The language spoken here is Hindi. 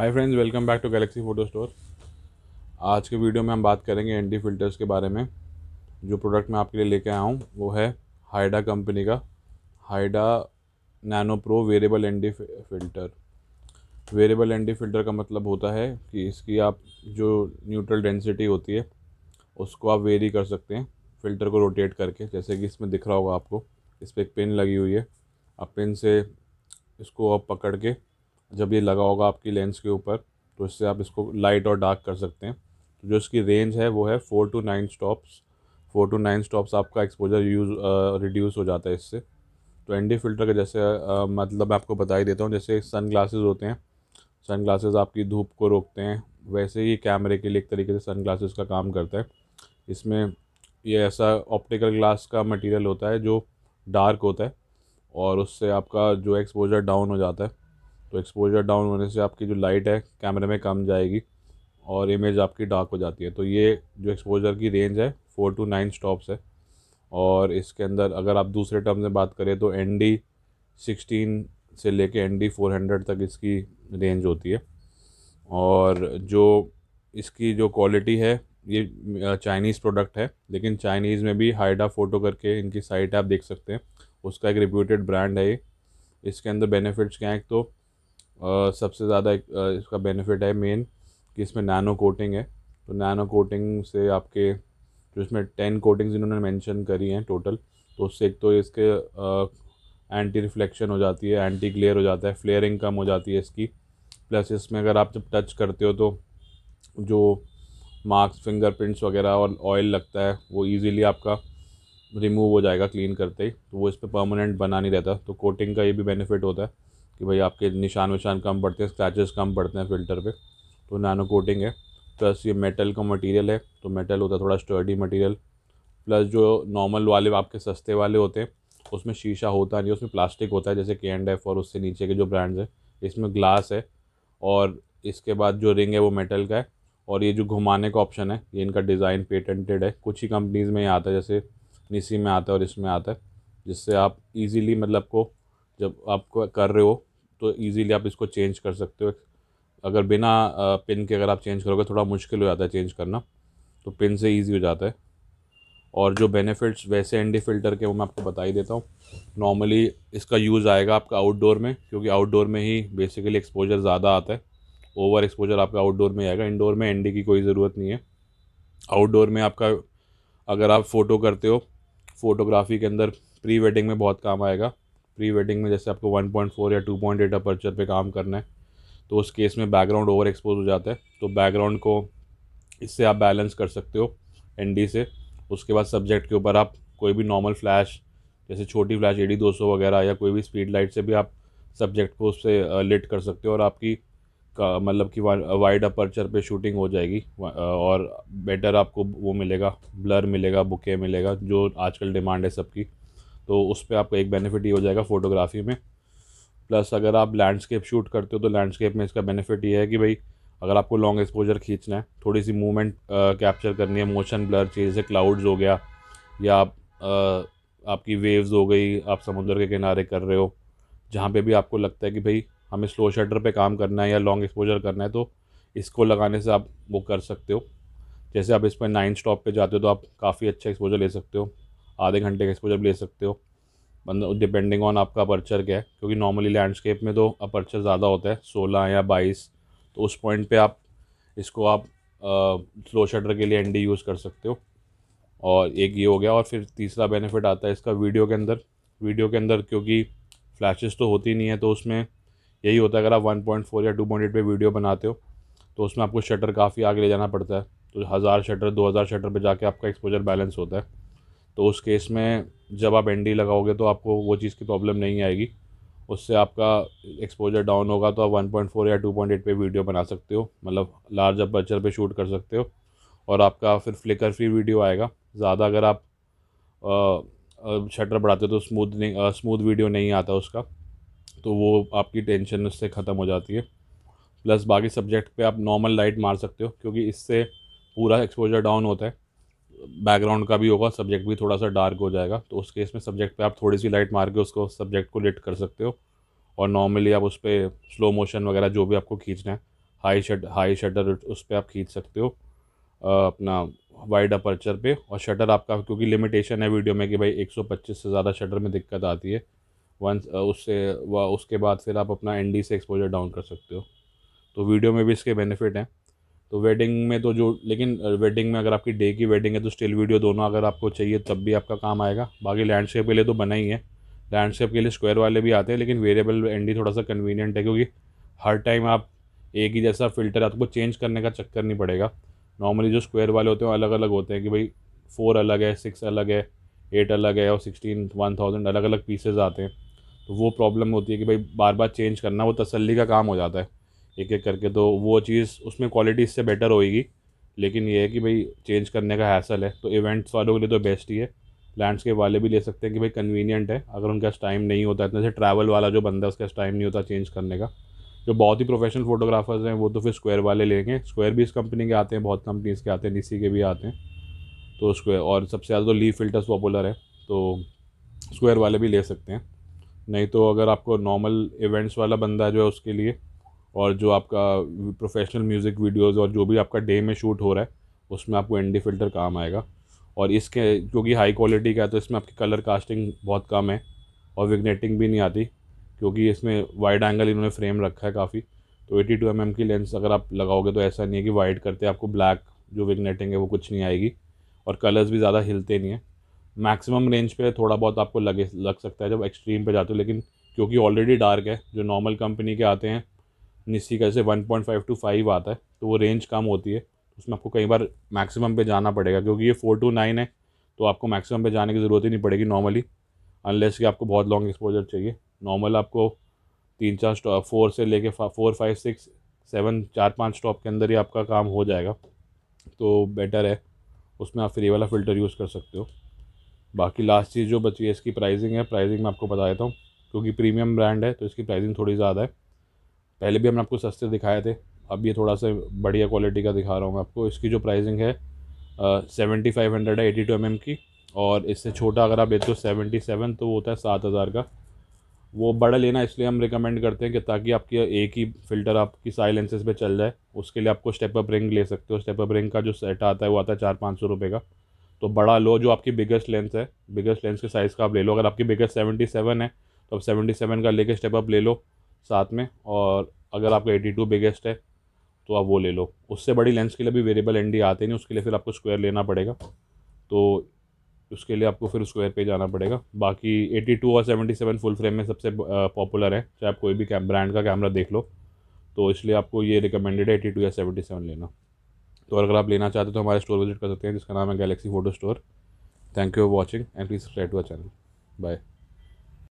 hi friends welcome back to Galaxy Photo Store आज के वीडियो में हम बात करेंगे एंटी फिल्टर्स के बारे में जो प्रोडक्ट मैं आपके लिए लेके आया हूँ वो है हाइडा कंपनी का Haida nano pro variable anti filter variable anti filter का मतलब होता है कि इसकी आप जो न्यूट्रल डेंसिटी होती है उसको आप वेरी कर सकते हैं फ़िल्टर को रोटेट करके जैसे कि इसमें दिख रहा होगा आपको इस पर एक पिन लगी हुई है आप पिन से इसको आप पकड़ के जब ये लगा होगा आपकी लेंस के ऊपर तो इससे आप इसको लाइट और डार्क कर सकते हैं तो जो इसकी रेंज है वो है four two nine stops four two nine stops आपका एक्सपोजर यूज रिड्यूस हो जाता है इससे तो एन फ़िल्टर का जैसे आ, मतलब मैं आपको बता ही देता हूँ जैसे सन ग्लासेज होते हैं सन ग्लासेज आपकी धूप को रोकते हैं वैसे ही कैमरे के लिए एक तरीके से सन ग्लासेज का काम करता है इसमें ये ऐसा ऑप्टिकल ग्लास का मटेरियल होता है जो डार्क होता है और उससे आपका जो एक्सपोजर डाउन हो जाता है तो एक्सपोजर डाउन होने से आपकी जो लाइट है कैमरे में कम जाएगी और इमेज आपकी डार्क हो जाती है तो ये जो एक्सपोजर की रेंज है फ़ोर टू नाइन स्टॉप्स है और इसके अंदर अगर आप दूसरे टर्म में बात करें तो एन डी सिक्सटीन से लेके एन डी फोर हंड्रेड तक इसकी रेंज होती है और जो इसकी जो क्वालिटी है ये चाइनीज़ प्रोडक्ट है लेकिन चाइनीज़ में भी हाइडा फ़ोटो करके इनकी साइट आप देख सकते हैं उसका एक रिप्यूटेड ब्रांड है ये इसके अंदर बेनिफिट्स क्या हैं तो सबसे ज़्यादा इसका बेनिफिट है मेन कि इसमें नैनो कोटिंग है तो नैनो कोटिंग से आपके जो इसमें टेन कोटिंग्स इन्होंने मेंशन करी हैं टोटल तो उससे एक तो इसके आ, एंटी रिफ्लेक्शन हो जाती है एंटी ग्लेयर हो जाता है फ्लेयरिंग कम हो जाती है इसकी प्लस इसमें अगर आप जब टच करते हो तो जो मार्क्स फिंगरप्रिंट्स वगैरह और ऑयल लगता है वो ईज़िली आपका रिमूव हो जाएगा क्लीन करते ही तो वो इस पर परमानेंट बना नहीं रहता तो कोटिंग का ये भी बेनिफिट होता है कि भाई आपके निशान विशान कम पड़ते हैं स्क्रैचेस कम पड़ते हैं फ़िल्टर पे तो नैनो कोटिंग है प्लस ये मेटल का मटेरियल है तो मेटल होता है थोड़ा स्टर्डी मटेरियल प्लस जो नॉर्मल वाले आपके सस्ते वाले होते हैं उसमें शीशा होता नहीं उसमें प्लास्टिक होता है जैसे के एंड एफ और उससे नीचे के जो ब्रांड्स हैं इसमें ग्लास है और इसके बाद जो रिंग है वो मेटल का है और ये जो घुमाने का ऑप्शन है ये इनका डिज़ाइन पेटेंटेड है कुछ ही कंपनीज़ में ये आता है जैसे निसी में आता है और इसमें आता है जिससे आप इजीली मतलब को जब आप कर रहे हो तो ईज़िली आप इसको चेंज कर सकते हो अगर बिना पिन के अगर आप चेंज करोगे थोड़ा मुश्किल हो जाता है चेंज करना तो पिन से ईजी हो जाता है और जो बेनिफिट्स वैसे डी फ़िल्टर के वो मैं आपको बता ही देता हूँ नॉर्मली इसका यूज़ आएगा आपका आउटडोर में क्योंकि आउटडोर में ही बेसिकली एक्सपोजर ज़्यादा आता है ओवर एक्सपोजर आपका आउटडोर में आएगा इंडोर में एनडी की कोई ज़रूरत नहीं है आउटडोर में आपका अगर आप फ़ोटो करते हो फोटोग्राफी के अंदर प्री वेडिंग में बहुत काम आएगा प्री वेडिंग में जैसे आपको 1.4 या 2.8 पॉइंट अपर्चर पर काम करना है तो उस केस में बैकग्राउंड ओवर एक्सपोज हो जाता है तो बैकग्राउंड को इससे आप बैलेंस कर सकते हो एन से उसके बाद सब्जेक्ट के ऊपर आप कोई भी नॉर्मल फ्लैश जैसे छोटी फ्लैश ए डी वगैरह या कोई भी स्पीड लाइट से भी आप सब्जेक्ट को उससे लिट कर सकते हो और आपकी मतलब कि वाइड अपर्चर पे शूटिंग हो जाएगी और बेटर आपको वो मिलेगा ब्लर मिलेगा बुके मिलेगा जो आजकल डिमांड है सबकी तो उस पर आपको एक बेनिफिट ये हो जाएगा फ़ोटोग्राफी में प्लस अगर आप लैंडस्केप शूट करते हो तो लैंडस्केप में इसका बेनिफिट ये है कि भाई अगर आपको लॉन्ग एक्सपोजर खींचना है थोड़ी सी मूवमेंट कैप्चर करनी है मोशन ब्लर चाहिए जैसे क्लाउड्स हो गया या आप आ, आपकी वेव्स हो गई आप समुद्र के किनारे कर रहे हो जहाँ पे भी आपको लगता है कि भाई हमें स्लो शटर पे काम करना है या लॉन्ग एक्सपोजर करना है तो इसको लगाने से आप वो कर सकते हो जैसे आप इस पर नाइन स्टॉप पे जाते हो तो आप काफ़ी अच्छा एक्सपोजर ले सकते हो आधे घंटे का एक्सपोजर ले सकते हो मतलब डिपेंडिंग ऑन आपका अपर्चर क्या है क्योंकि नॉर्मली लैंडस्केप में तो अपर्चर ज़्यादा होता है सोलह या बाईस तो उस पॉइंट पे आप इसको आप स्लो शटर के लिए एनडी यूज़ कर सकते हो और एक ये हो गया और फिर तीसरा बेनिफिट आता है इसका वीडियो के अंदर वीडियो के अंदर क्योंकि फ्लैशेस तो होती नहीं है तो उसमें यही होता है अगर आप वन पॉइंट फोर या टू पॉइंट एट पर वीडियो बनाते हो तो उसमें आपको शटर काफ़ी आगे ले जाना पड़ता है तो हज़ार शटर दो हज़ार शटर पर जाके आपका एक्सपोजर बैलेंस होता है तो उस केस में जब आप एनडी लगाओगे तो आपको वो चीज़ की प्रॉब्लम नहीं आएगी उससे आपका एक्सपोजर डाउन होगा तो आप 1.4 या 2.8 पे वीडियो बना सकते हो मतलब लार्ज अपर्चर पे शूट कर सकते हो और आपका फिर फ्लिकर फ्री वीडियो आएगा ज़्यादा अगर आप शटर बढ़ाते हो तो स्मूथ नहीं स्मूथ वीडियो नहीं आता उसका तो वो आपकी टेंशन उससे ख़त्म हो जाती है प्लस बाकी सब्जेक्ट पे आप नॉर्मल लाइट मार सकते हो क्योंकि इससे पूरा एक्सपोजर डाउन होता है बैकग्राउंड का भी होगा सब्जेक्ट भी थोड़ा सा डार्क हो जाएगा तो उस केस में सब्जेक्ट पे आप थोड़ी सी लाइट मार के उसको सब्जेक्ट को लिट कर सकते हो और नॉर्मली आप उस पर स्लो मोशन वगैरह जो भी आपको खींचना है हाई शट हाई शटर उस पर आप खींच सकते हो अपना वाइड अपर्चर पे और शटर आपका क्योंकि लिमिटेशन है वीडियो में कि भाई 125 से ज़्यादा शटर में दिक्कत आती है वंस उससे उसके बाद फिर आप अपना एनडी से एक्सपोजर डाउन कर सकते हो तो वीडियो में भी इसके बेनिफिट हैं तो वेडिंग में तो जो लेकिन वेडिंग में अगर आपकी डे की वेडिंग है तो स्टिल वीडियो दोनों अगर आपको चाहिए तब भी आपका काम आएगा बाकी लैंडस्केप के लिए तो बना ही है लैंडस्केप के लिए स्क्वायर वाले भी आते हैं लेकिन वेरिएबल एंडी थोड़ा सा कन्वीनियंट है क्योंकि हर टाइम आप एक ही जैसा फ़िल्टर आपको चेंज करने का चक्कर नहीं पड़ेगा नॉर्मली जो स्क्वायर वाले होते हैं अलग अलग होते हैं कि भाई फोर अलग है सिक्स अलग है एट अलग है और सिक्सटीन वन थाउजेंड अलग अलग पीसेज आते हैं तो वो प्रॉब्लम होती है कि भाई बार बार चेंज करना वो तसल्ली का काम हो जाता है एक एक करके तो वो चीज़ उसमें क्वालिटी इससे बेटर होएगी लेकिन ये है कि भाई चेंज करने का हैसल है तो इवेंट्स वालों के लिए तो बेस्ट ही है लैंडस्केप वाले भी ले सकते हैं कि भाई कन्वीनियंट है अगर उनके पास टाइम नहीं होता इतना से ट्रैवल वाला जो बंदा है पास टाइम नहीं होता चेंज करने का जो बहुत ही प्रोफेशनल फोटोग्राफर्स हैं वो तो फिर स्क्वायर वाले लेंगे स्क्वायर भी इस कंपनी के आते हैं बहुत कंपनीज के आते हैं डी के भी आते हैं तो स्क्वायर और सबसे ज़्यादा तो ली फिल्टर्स पॉपुलर है तो स्क्वायर वाले भी ले सकते हैं नहीं तो अगर आपको नॉर्मल इवेंट्स वाला बंदा जो है उसके लिए और जो आपका प्रोफेशनल म्यूज़िक वीडियोस और जो भी आपका डे में शूट हो रहा है उसमें आपको एन फ़िल्टर काम आएगा और इसके क्योंकि हाई क्वालिटी का है तो इसमें आपकी कलर कास्टिंग बहुत कम है और विग्नेटिंग भी नहीं आती क्योंकि इसमें वाइड एंगल इन्होंने फ्रेम रखा है काफ़ी तो एटी टू एम एम की लेंस अगर आप लगाओगे तो ऐसा नहीं है कि वाइड करते आपको ब्लैक जो विग्नेटिंग है वो कुछ नहीं आएगी और कलर्स भी ज़्यादा हिलते नहीं है मैक्सिमम रेंज पे थोड़ा बहुत आपको लगे लग सकता है जब एक्सट्रीम पे जाते हो लेकिन क्योंकि ऑलरेडी डार्क है जो नॉर्मल कंपनी के आते हैं निस्सी का जैसे one point five to five आता है तो वो रेंज कम होती है तो उसमें आपको कई बार मैक्सिमम पे जाना पड़ेगा क्योंकि ये फोर टू नाइन है तो आपको मैक्सिमम पे जाने की ज़रूरत ही नहीं पड़ेगी नॉर्मली अनलेस कि आपको बहुत लॉन्ग एक्सपोजर चाहिए नॉर्मल आपको तीन चार स्टॉप फोर से लेके फोर फाइव सिक्स सेवन चार पाँच स्टॉप के अंदर ही आपका काम हो जाएगा तो बेटर है उसमें आप फ्री वाला फ़िल्टर यूज़ कर सकते हो बाकी लास्ट चीज़ जो बची है इसकी प्राइसिंग है प्राइसिंग मैं आपको बता देता हूँ क्योंकि प्रीमियम ब्रांड है तो इसकी प्राइसिंग थोड़ी ज़्यादा है पहले भी हमने आपको सस्ते दिखाए थे अब ये थोड़ा सा बढ़िया क्वालिटी का दिखा रहा हूँ आपको इसकी जो प्राइसिंग है सेवेंटी फाइव हंड्रेड है एटी टू एम एम की और इससे छोटा अगर आप लेते हो सेवेंटी सेवन तो वो होता है सात हज़ार का वो बड़ा लेना इसलिए हम रिकमेंड करते हैं कि ताकि आपकी एक ही फ़िल्टर आपकी साइलेंसेस पे चल जाए उसके लिए आपको स्टेप अप रिंग ले सकते हो स्टेप अप रिंग का जो सेट आता है वो आता है चार पाँच सौ रुपये का तो बड़ा लो जो आपकी बिगेस्ट लेंस है बिगेस्ट लेंस के साइज़ का आप ले लो अगर आपकी बिगेस्ट सेवेंटी सेवन है तो आप सेवेंटी सेवन का लेके स्टेप अप ले लो साथ में और अगर आपका एटी टू बिगेस्ट है तो आप वो ले लो उससे बड़ी लेंस के लिए भी वेरिएबल एन डी आते नहीं उसके लिए फिर आपको स्क्वायर लेना पड़ेगा तो उसके लिए आपको फिर स्क्वायर पे जाना पड़ेगा बाकी टू और सेवेंटी सेवन फुल फ्रेम में सबसे पॉपुलर है चाहे आप कोई भी ब्रांड का कैमरा देख लो तो इसलिए आपको ये रिकमेंडेड है एटी टू या सेवेंटी सेवन लेना तो अगर आप लेना चाहते हो तो हमारे स्टोर विजिट कर सकते हैं जिसका नाम है Galaxy Photo Store thank you for watching and please subscribe to our channel bye